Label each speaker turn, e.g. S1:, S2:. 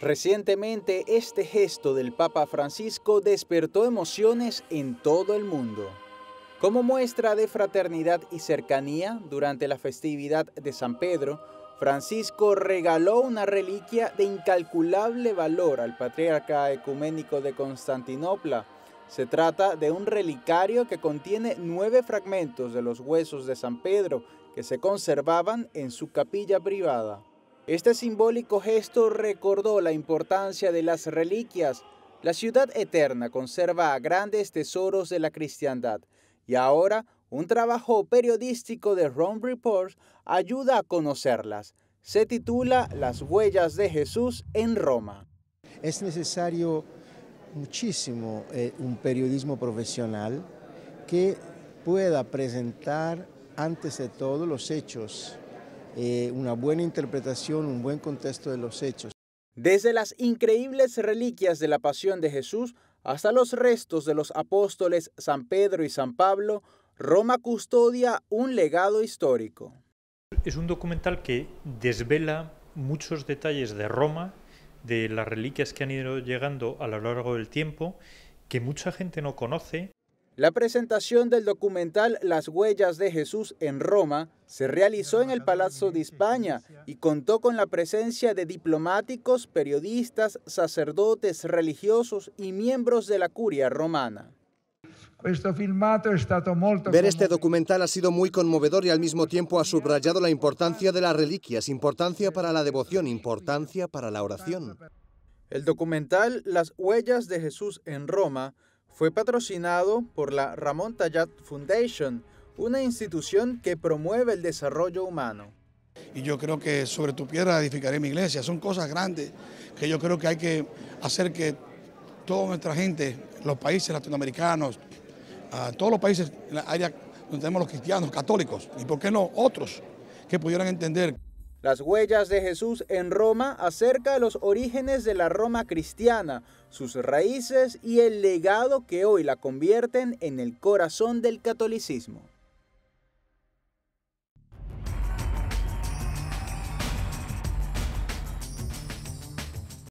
S1: Recientemente, este gesto del Papa Francisco despertó emociones en todo el mundo. Como muestra de fraternidad y cercanía, durante la festividad de San Pedro, Francisco regaló una reliquia de incalculable valor al patriarca ecuménico de Constantinopla. Se trata de un relicario que contiene nueve fragmentos de los huesos de San Pedro que se conservaban en su capilla privada. Este simbólico gesto recordó la importancia de las reliquias. La ciudad eterna conserva grandes tesoros de la cristiandad y ahora un trabajo periodístico de Rome Reports ayuda a conocerlas. Se titula Las huellas de Jesús en Roma. Es necesario muchísimo eh, un periodismo profesional que pueda presentar antes de todo los hechos eh, una buena interpretación, un buen contexto de los hechos. Desde las increíbles reliquias de la pasión de Jesús hasta los restos de los apóstoles San Pedro y San Pablo, Roma custodia un legado histórico. Es un documental que desvela muchos detalles de Roma, de las reliquias que han ido llegando a lo largo del tiempo, que mucha gente no conoce la presentación del documental Las huellas de Jesús en Roma se realizó en el Palazzo de España y contó con la presencia de diplomáticos, periodistas, sacerdotes, religiosos y miembros de la curia romana. Ver este documental ha sido muy conmovedor y al mismo tiempo ha subrayado la importancia de las reliquias, importancia para la devoción, importancia para la oración. El documental Las huellas de Jesús en Roma fue patrocinado por la Ramón Tayat Foundation, una institución que promueve el desarrollo humano. Y yo creo que sobre tu piedra edificaré mi iglesia. Son cosas grandes que yo creo que hay que hacer que toda nuestra gente, los países latinoamericanos, todos los países en la área donde tenemos los cristianos, católicos, y por qué no otros que pudieran entender. Las huellas de Jesús en Roma acerca de los orígenes de la Roma cristiana, sus raíces y el legado que hoy la convierten en el corazón del catolicismo.